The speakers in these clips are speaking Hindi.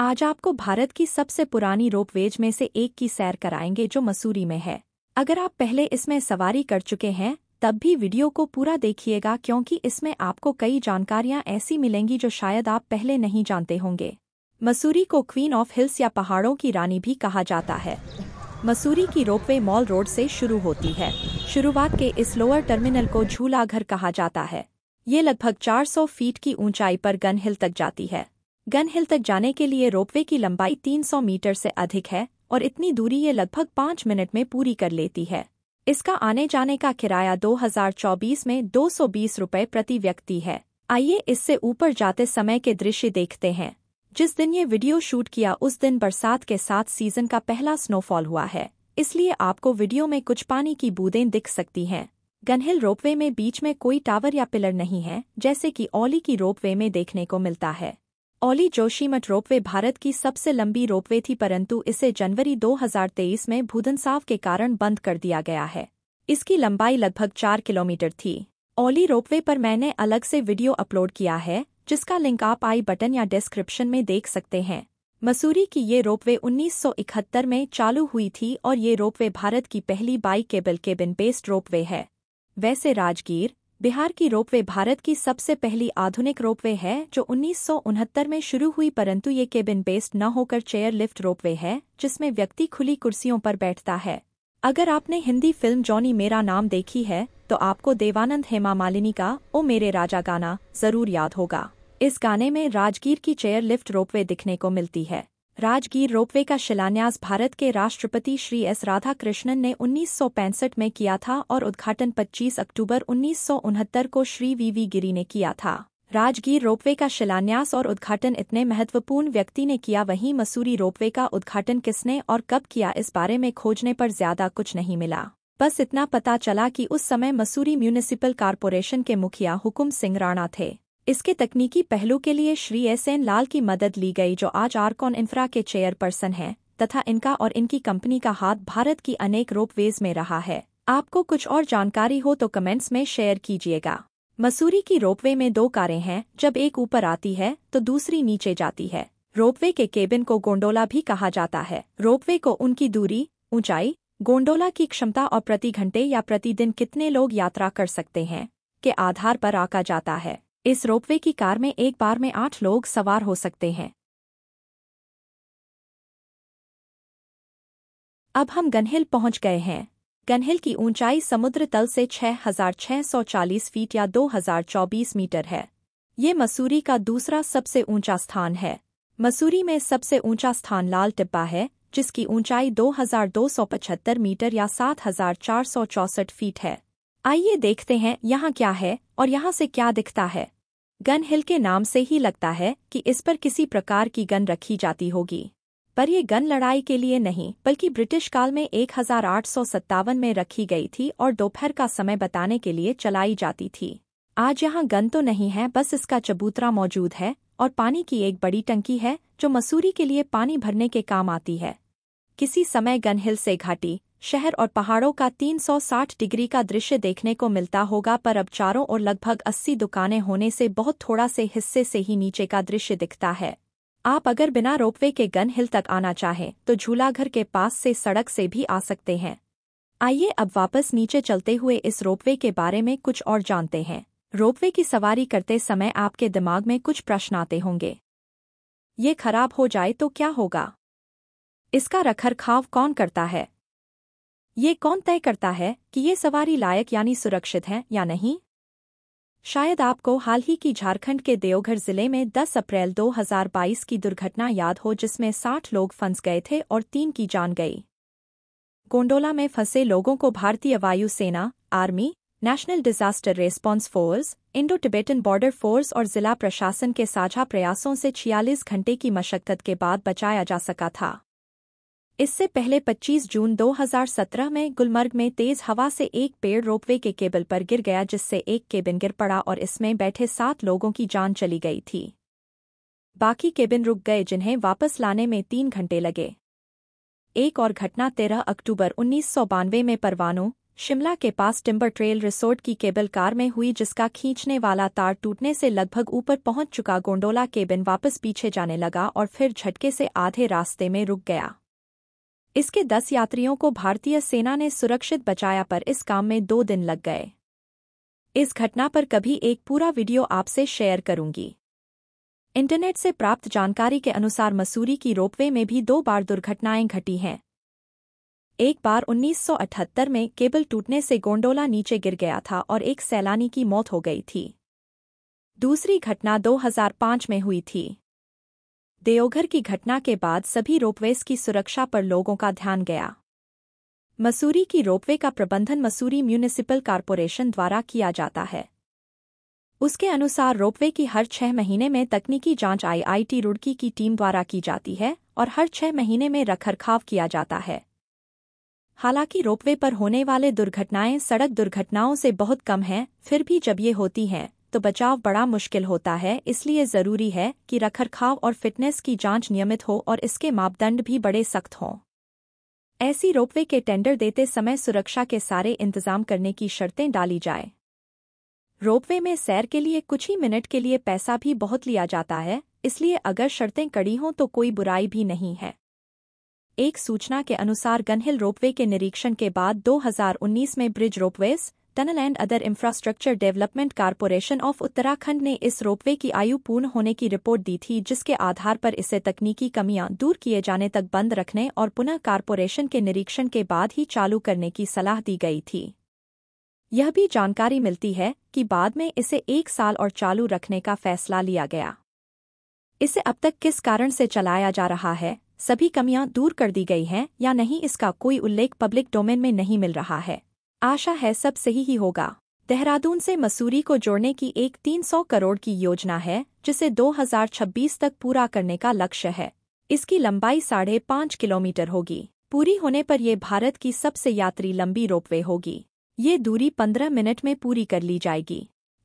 आज आपको भारत की सबसे पुरानी रोपवेज में से एक की सैर कराएंगे जो मसूरी में है अगर आप पहले इसमें सवारी कर चुके हैं तब भी वीडियो को पूरा देखिएगा क्योंकि इसमें आपको कई जानकारियां ऐसी मिलेंगी जो शायद आप पहले नहीं जानते होंगे मसूरी को क्वीन ऑफ हिल्स या पहाड़ों की रानी भी कहा जाता है मसूरी की रोपवे मॉल रोड से शुरू होती है शुरुआत के इस लोअर टर्मिनल को झूला घर कहा जाता है ये लगभग 400 फीट की ऊंचाई पर गन हिल तक जाती है गन हिल तक जाने के लिए रोपवे की लंबाई 300 मीटर से अधिक है और इतनी दूरी ये लगभग पाँच मिनट में पूरी कर लेती है इसका आने जाने का किराया 2024 में दो रुपए प्रति व्यक्ति है आइए इससे ऊपर जाते समय के दृश्य देखते हैं जिस दिन ये वीडियो शूट किया उस दिन बरसात के साथ सीजन का पहला स्नोफॉल हुआ है इसलिए आपको वीडियो में कुछ पानी की बूंदें दिख सकती हैं गनहिल रोपवे में बीच में कोई टावर या पिलर नहीं है जैसे कि ओली की रोपवे में देखने को मिलता है ओली जोशीमठ रोपवे भारत की सबसे लंबी रोपवे थी परंतु इसे जनवरी 2023 में भूदनसाव के कारण बंद कर दिया गया है इसकी लंबाई लगभग चार किलोमीटर थी ओली रोपवे पर मैंने अलग से वीडियो अपलोड किया है जिसका लिंक आप आई बटन या डिस्क्रिप्शन में देख सकते हैं मसूरी की ये रोपवे 1971 में चालू हुई थी और ये रोपवे भारत की पहली bicable cabin based ropeway है वैसे राजगीर बिहार की रोपवे भारत की सबसे पहली आधुनिक रोपवे है जो उन्नीस में शुरू हुई परंतु ये केबिन बेस्ड न होकर चेयर लिफ्ट रोपवे है जिसमें व्यक्ति खुली कुर्सियों पर बैठता है अगर आपने हिंदी फिल्म जॉनी मेरा नाम देखी है तो आपको देवानंद हेमा मालिनी का ओ मेरे राजा गाना जरूर याद होगा इस गाने में राजगीर की चेयर लिफ्ट रोपवे दिखने को मिलती है राजगीर रोपवे का शिलान्यास भारत के राष्ट्रपति श्री एस राधाकृष्णन ने उन्नीस में किया था और उद्घाटन 25 अक्टूबर उन्नीस को श्री वी वी गिरी ने किया था राजगीर रोपवे का शिलान्यास और उद्घाटन इतने महत्वपूर्ण व्यक्ति ने किया वहीं मसूरी रोपवे का उद्घाटन किसने और कब किया इस बारे में खोजने पर ज्यादा कुछ नहीं मिला बस इतना पता चला कि उस समय मसूरी म्यूनिसिपल कारपोरेशन के मुखिया हुकुम सिंह राणा थे इसके तकनीकी पहलू के लिए श्री एस एन लाल की मदद ली गई जो आज आरकॉन इंफ्रा के चेयरपर्सन हैं तथा इनका और इनकी कंपनी का हाथ भारत की अनेक रोपवेज में रहा है आपको कुछ और जानकारी हो तो कमेंट्स में शेयर कीजिएगा मसूरी की रोपवे में दो कारें हैं जब एक ऊपर आती है तो दूसरी नीचे जाती है रोपवे के केबिन को गोंडोला भी कहा जाता है रोपवे को उनकी दूरी ऊंचाई गोंडोला की क्षमता और प्रति घंटे या प्रतिदिन कितने लोग यात्रा कर सकते हैं के आधार पर आका जाता है इस रोपवे की कार में एक बार में आठ लोग सवार हो सकते हैं अब हम गनहिल पहुंच गए हैं गनहिल की ऊंचाई समुद्र तल से 6,640 फीट या 2,024 मीटर है ये मसूरी का दूसरा सबसे ऊंचा स्थान है मसूरी में सबसे ऊंचा स्थान लाल टिब्बा है जिसकी ऊंचाई 2,275 मीटर या 7,464 फीट है आइए देखते हैं यहाँ क्या है और यहाँ से क्या दिखता है गन हिल के नाम से ही लगता है कि इस पर किसी प्रकार की गन रखी जाती होगी पर यह गन लड़ाई के लिए नहीं बल्कि ब्रिटिश काल में एक में रखी गई थी और दोपहर का समय बताने के लिए चलाई जाती थी आज यहाँ गन तो नहीं है बस इसका चबूतरा मौजूद है और पानी की एक बड़ी टंकी है जो मसूरी के लिए पानी भरने के काम आती है किसी समय गनहिल से घाटी शहर और पहाड़ों का 360 डिग्री का दृश्य देखने को मिलता होगा पर अब चारों ओर लगभग 80 दुकानें होने से बहुत थोड़ा से हिस्से से ही नीचे का दृश्य दिखता है आप अगर बिना रोपवे के गन हिल तक आना चाहें तो झूलाघर के पास से सड़क से भी आ सकते हैं आइए अब वापस नीचे चलते हुए इस रोपवे के बारे में कुछ और जानते हैं रोपवे की सवारी करते समय आपके दिमाग में कुछ प्रश्न आते होंगे ये खराब हो जाए तो क्या होगा इसका रखरखाव कौन करता है ये कौन तय करता है कि ये सवारी लायक यानी सुरक्षित हैं या नहीं शायद आपको हाल ही की झारखंड के देवघर जिले में 10 अप्रैल 2022 की दुर्घटना याद हो जिसमें 60 लोग फंस गए थे और तीन की जान गई गोंडोला में फंसे लोगों को भारतीय वायुसेना army national disaster response force Indo Tibetan border force और जिला प्रशासन के साझा प्रयासों से 46 घंटे की मशक्कत के बाद बचाया जा सका था इससे पहले 25 जून 2017 में गुलमर्ग में तेज हवा से एक पेड़ रोपवे के केबल पर गिर गया जिससे एक केबिन गिर पड़ा और इसमें बैठे सात लोगों की जान चली गई थी बाकी केबिन रुक गए जिन्हें वापस लाने में तीन घंटे लगे एक और घटना 13 अक्टूबर उन्नीस में परवानों शिमला के पास टिम्बर ट्रेल रिसोर्ट की केबल कार में हुई जिसका खींचने वाला तार टूटने से लगभग ऊपर पहुंच चुका गोंडोला केबिन वापस पीछे जाने लगा और फिर झटके से आधे रास्ते में रुक गया इसके दस यात्रियों को भारतीय सेना ने सुरक्षित बचाया पर इस काम में दो दिन लग गए इस घटना पर कभी एक पूरा वीडियो आपसे शेयर करूंगी इंटरनेट से प्राप्त जानकारी के अनुसार मसूरी की रोपवे में भी दो बार दुर्घटनाएं घटी हैं एक बार 1978 में केबल टूटने से गोंडोला नीचे गिर गया था और एक सैलानी की मौत हो गई थी दूसरी घटना 2005 में हुई थी देवघर की घटना के बाद सभी रोपवेज की सुरक्षा पर लोगों का ध्यान गया मसूरी की रोपवे का प्रबंधन मसूरी म्यूनिसिपल कॉरपोरेशन द्वारा किया जाता है उसके अनुसार रोपवे की हर छह महीने में तकनीकी जांच आईआईटी रुड़की की टीम द्वारा की जाती है और हर छह महीने में रखरखाव किया जाता है हालांकि रोपवे पर होने वाले दुर्घटनाएं सड़क दुर्घटनाओं से बहुत कम हैं फिर भी जब ये होती हैं तो बचाव बड़ा मुश्किल होता है इसलिए ज़रूरी है कि रखरखाव और फिटनेस की जांच नियमित हो और इसके मापदंड भी बड़े सख्त हों ऐसी रोपवे के टेंडर देते समय सुरक्षा के सारे इंतजाम करने की शर्तें डाली जाए रोपवे में सैर के लिए कुछ ही मिनट के लिए पैसा भी बहुत लिया जाता है इसलिए अगर शर्तें कड़ी हों तो कोई बुराई भी नहीं है एक सूचना के अनुसार गनहिल रोपवे के निरीक्षण के बाद 2019 में bridge ropeways tunnel and other infrastructure development corporation of Uttarakhand ने इस रोपवे की आयु पूर्ण होने की रिपोर्ट दी थी जिसके आधार पर इसे तकनीकी कमियां दूर किए जाने तक बंद रखने और पुनः कारपोरेशन के निरीक्षण के बाद ही चालू करने की सलाह दी गई थी यह भी जानकारी मिलती है कि बाद में इसे एक साल और चालू रखने का फैसला लिया गया इसे अब तक किस कारण से चलाया जा रहा है सभी कमियां दूर कर दी गई हैं या नहीं इसका कोई उल्लेख पब्लिक डोमेन में नहीं मिल रहा है आशा है सब सही ही होगा देहरादून से मसूरी को जोड़ने की एक 300 करोड़ की योजना है जिसे 2026 तक पूरा करने का लक्ष्य है इसकी लंबाई साढ़े पाँच किलोमीटर होगी पूरी होने पर यह भारत की सबसे यात्री लंबी रोपवे होगी ये दूरी 15 मिनट में पूरी कर ली जाएगी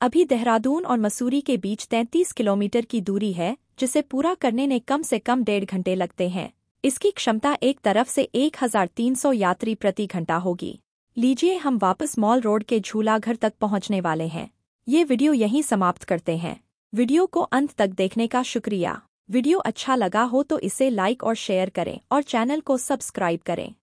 अभी देहरादून और मसूरी के बीच 33 किलोमीटर की दूरी है जिसे पूरा करने में कम से कम डेढ़ घंटे लगते हैं इसकी क्षमता एक तरफ से 1300 यात्री प्रति घंटा होगी लीजिए हम वापस मॉल रोड के झूलाघर तक पहुंचने वाले हैं ये वीडियो यहीं समाप्त करते हैं वीडियो को अंत तक देखने का शुक्रिया वीडियो अच्छा लगा हो तो इसे लाइक और शेयर करें और चैनल को सब्सक्राइब करें